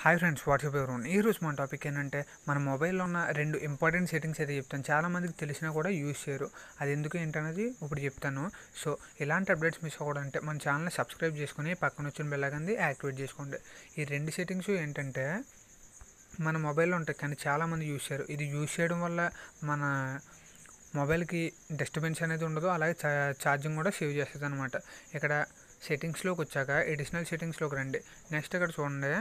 hi friends WhatsApp ఎవరు ఈరోజు మన టాపిక్ ఏంటంటే మన మొబైల్లో ఉన్న రెండు ఇంపార్టెంట్ సెట్టింగ్స్ అయితే చెప్తాను చాలామందికి తెలిసినా కూడా యూజ్ చేయరు అది ఎందుకు ఏంటనేది ఇప్పుడు చెప్తాను సో ఇలాంటి అప్డేట్స్ మిస్ అవ్వడంటే మన ఛానల్ని సబ్స్క్రైబ్ చేసుకుని పక్కన వచ్చిన బెల్లగంది యాక్టివేట్ చేసుకోండి ఈ రెండు సెట్టింగ్స్ ఏంటంటే మన మొబైల్లో ఉంటాయి కానీ చాలామంది యూజ్ చేయరు ఇది యూజ్ చేయడం వల్ల మన మొబైల్కి డిస్టర్బెన్స్ అనేది ఉండదు అలాగే ఛార్జింగ్ కూడా సేవ్ చేస్తుంది అనమాట ఇక్కడ సెట్టింగ్స్లోకి వచ్చాక ఎడిషనల్ సెట్టింగ్స్లోకి రండి నెక్స్ట్ ఇక్కడ చూడండి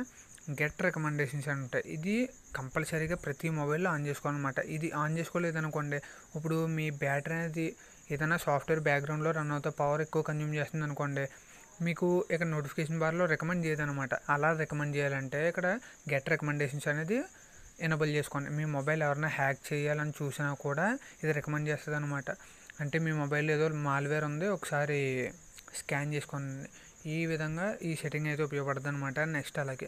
గెట్ రికమెండేషన్స్ ఉంటాయి ఇది కంపల్సరీగా ప్రతి మొబైల్లో ఆన్ చేసుకోవాలన్నమాట ఇది ఆన్ చేసుకోలేదనుకోండి ఇప్పుడు మీ బ్యాటరీ అనేది ఏదైనా సాఫ్ట్వేర్ బ్యాక్గ్రౌండ్లో రన్ అవుతా పవర్ ఎక్కువ కన్జ్యూమ్ చేస్తుంది అనుకోండి మీకు ఇక్కడ నోటిఫికేషన్ బార్లో రికమెండ్ చేయదనమాట అలా రికమెండ్ చేయాలంటే ఇక్కడ గెట్ రికమెండేషన్స్ అనేది ఎనబుల్ చేసుకోండి మీ మొబైల్ ఎవరైనా హ్యాక్ చేయాలని చూసినా కూడా ఇది రికమెండ్ చేస్తుంది అనమాట అంటే మీ మొబైల్ ఏదో మాల్వేర్ ఉంది ఒకసారి స్కాన్ చేసుకోండి ఈ విధంగా ఈ సెట్టింగ్ అయితే ఉపయోగపడుతుంది అనమాట నెక్స్ట్ అలాగే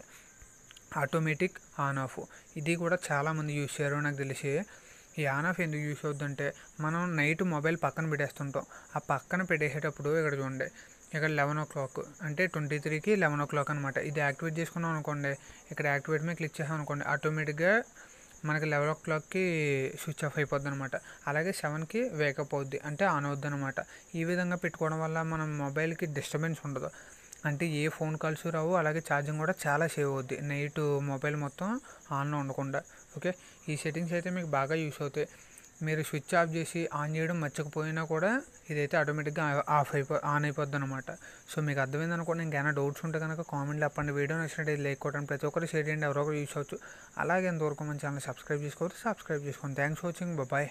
ఆటోమేటిక్ ఆన్ ఆఫ్ ఇది కూడా చాలామంది యూజ్ చేయరు నాకు తెలిసి ఈ ఆన్ ఆఫ్ ఎందుకు యూజ్ అవుతుందంటే మనం నైట్ మొబైల్ పక్కన పెట్టేస్తుంటాం ఆ పక్కన పెట్టేసేటప్పుడు ఇక్కడ చూడండి ఇక్కడ లెవెన్ ఓ క్లాక్ అంటే ట్వంటీ త్రీకి లెవెన్ ఓ క్లాక్ అనమాట ఇది యాక్టివేట్ చేసుకున్నాం అనుకోండి ఇక్కడ యాక్టివేట్ మీద క్లిక్ చేసాం అనుకోండి ఆటోమేటిక్గా మనకి లెవెన్ ఓ క్లాక్కి స్విచ్ ఆఫ్ అయిపోద్ది అనమాట అలాగే సెవెన్కి వేకప్ అవుద్ది అంటే ఆన్ అవుద్ది అనమాట ఈ విధంగా పెట్టుకోవడం వల్ల మనం మొబైల్కి డిస్టర్బెన్స్ ఉండదు అంటే ఏ ఫోన్ కాల్స్ రావు అలాగే ఛార్జింగ్ కూడా చాలా సేవ్ అవుద్ది నైట్ మొబైల్ మొత్తం ఆన్లో ఉండకుండా ఓకే ఈ సెట్టింగ్స్ అయితే మీకు బాగా యూస్ అవుతాయి మీరు స్విచ్ ఆఫ్ చేసి ఆన్ చేయడం మర్చిపోయినా కూడా ఇదైతే ఆటోమేటిక్గా ఆఫ్ అయిపో ఆన్ అయిపోద్ది అనమాట సో మీకు అర్థమైంది అనుకోండి ఇంకేమైనా డౌట్స్ ఉంటే కనుక కామెంట్లో చెప్పండి వీడియో నచ్చినట్టు ఇది లైక్ కొట్టండి ప్రతి ఒక్కరు షేర్ చేయండి ఎవరో ఒకరు యూస్ అవ్వచ్చు అలాగే ఎంతవరకు మన ఛానల్ సబ్స్క్రైబ్ చేసుకోవచ్చు సబ్స్క్రైబ్ చేసుకోండి థ్యాంక్స్ ఫర్ వాచింగ్ బాయ్